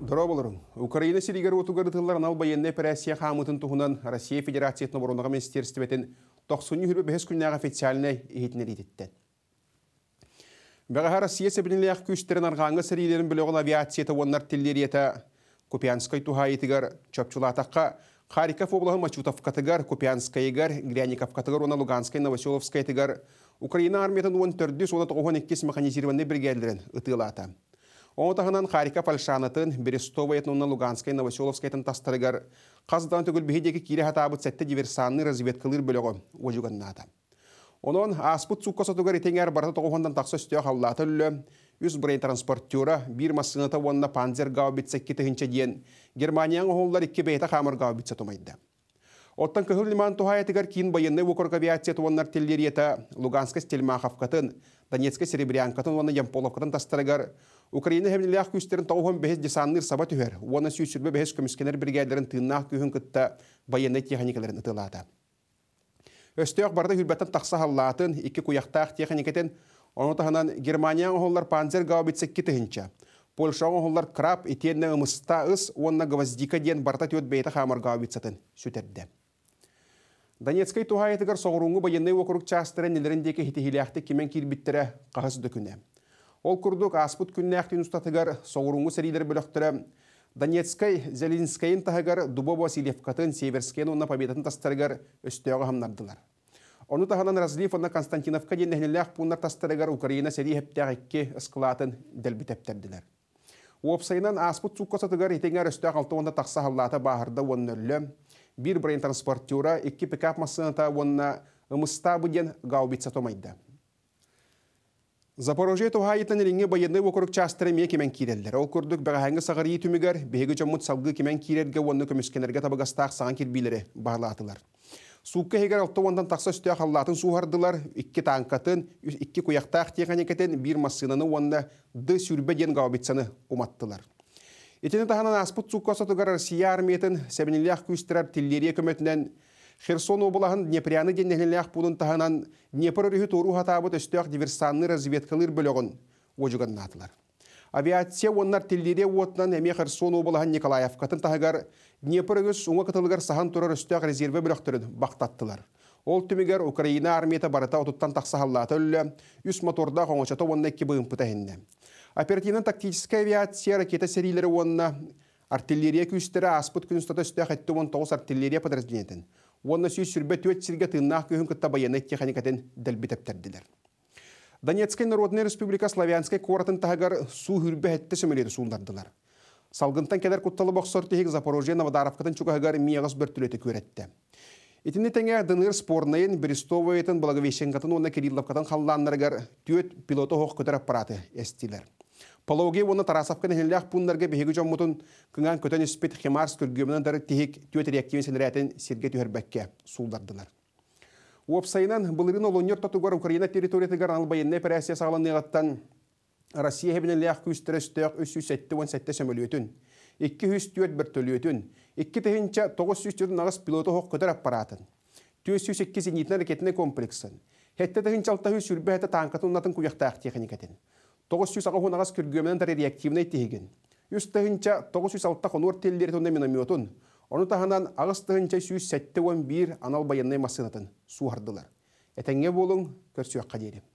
Дора боларын. Украина сиригер отугары тылларын ал баянны пәрәсия хамытын тұғынан Россия Федерациясының бұрынығы министерсті бәтін 90 хүрбі бәхес күннәға официальны ехетінер ететтен. Бәғаға Россия сәбінілі ақ күштерін арғаңы сірилерін біліғын авиация тауаннар тілдері еті Купянской тухаитыгар Чапчулатаққа, Харьков облағы Мачутовкатыгар, Купянскайыгар, Гряниковкатыгар, она Луганскай, Новоселовскайтыгар, Украина армиятын 14-12 механизированный бригадерін ұтылаты. Оңытағынан Харика Фальшанатын, Берестова этнуна Луганской, Новоселовской этн тастырыгар. Қаздан түгіл бігедегі кире хатабы цетті диверсанны разведкалыр біліғы ожығынната. Онын аспыт цукка сатуғар етенгер барата тоғуғандан тақсы үстеу қавлаты үлі, үз брейн транспортера бір масыната онына панзер бітсек кеті дейін, Германияң оғылдар 2 бейті қамыр бітсе тұмайды. Оттан кыһыл лиман туһа этигер кин военный укорг авиация туоннар теллериета Луганска Стельмаховкатын, Донецка Серебрянкатын оны Ямполовкатын тастарыгар. Украина хемнелях күстерін тауһын беһес десанныр саба түһер. Оны сүйсүрбе беһес көмүскенер бригадаларын тыыннаах күйһүн кытта военный техникаларын ытылаата. Өстөк барда хүлбәттен тақса халлатын, ике куяқтақ техникетен, оны таханан Германия оғылар панзер гаубитсек кетіхінча. Польша оғылар крап, итенне ымыста ыс, онна гвоздика ден барта төт бейті хамар гаубитсетін сүтерді. Донецкой туһайытыгар соғырыңғы военный округ частыры нелеріндегі хитихиляқты кемен кирбиттері қағыз дөкіне. Ол күрдік аспыт күннәқтен ұстатығар соғырыңғы сәрилер бөліктірі Донецкай Зелинскайын тағығар Дубо Васильевкатын Северскен онна победатын тастырыгар үстеуға хамнардылар. Оны тағынан разлив онна Константиновка деннәхнеләқ пуннар тастырығар Украина сәрі хептәғекке ысқылатын дәлбітәптәрділер. Уопсайынан аспыт сұққа сатығар етеңер үстеуға алтығында тақса халлата бағырда онын өрлі бір брейн транспортера, екі пикап массыната онна ымыста бұден гаубитса томайды. Запорожье тухайытын ринге байыны округ частыры ме кемен кирелдер. Ол көрдік бағаңы сағыр етумігер, бегі жаммут салғы кемен кирелге онны көміскенерге табығастақ саған келбейлері бағылатылар. Суққа хегер алты ондан тақса үсті ақаллатын суғардылар, икки танкатын, икки куяқтақ тегенекетін бір массынаны онына ды сүрбеден гаубитсаны уматтылар. Итені тағынан аспыт цуккасы тұғарар сия армиетін сәбініліяқ күстірар тілдері көметінен Херсон облағын Днепряны деннеліяқ бұның тағынан Днепр үріхі тору хатабы өстіяқ диверсанны разведкалыр бөлігін ожығын Авиация оннар тілдері отынан әме Херсон облахын Николаев қатын Днепр үгіз уңа қытылығар сахан турар өстіяқ резерві бөлөктөрүн бақтаттылар. Ол түмігер Украина армията барыта отуттан тақсахаллаты өлі, үс моторда қоңычаты онна екі бұйым Оперативно-тактическая авиация, ракета серийлері онна артиллерия күйістері аспыт күн ұстата үсті әқетті артиллерия подразделенетін. онна сүй сүрбе төт сірге тыннақ күйін күтті баяны техникатын дәлбітіптірділер. Донецкая Народная Республика Славянская коратын тағыр су хүрбе әтті сөмеледі суылдардылар. Салғынтан кәдер құтталы боқсор тек Запорожье Новодаровқытын чүгағығар мияғыз бір түлеті көретті. Итинне тәңе дыныр спорнайын Берестовайтын Благовещенгатын онна Кирилловқатын қалланырығар түйет пилоты хоқ көтер аппараты эстилер. Пологи оны Тарасовкан хенлях пуннарга жом жоммутун кыңан көтөн испит химарс күргөмнен дары тихик тюетер яктивен сенрәтен серге тюһербәккә сулдардылар. Уопсайнан былырын олоньор татугар Украина территорияты гаранал байынне пәрәсия сағаланыгаттан Россия хебинен лях күстерестек 377 сөмөлөтүн, 204 бер төлөтүн, 2 тегенче 900 нагыс пилоту хок көтөр аппаратын, 408 зенитный ракетный комплексын, хетте тегенче 600 сүрбәһәтә танкатын унатын куяктак техникатын. 900 ағы хунағас күргөмінен тәрі реактивный тегін. Үс тұғынча 906 қонур телдері тонда минометон, оны тағынан ағыс тұғынча 171 анал баянной массынатын суғардылар. Әтәңе болың, көрсі аққа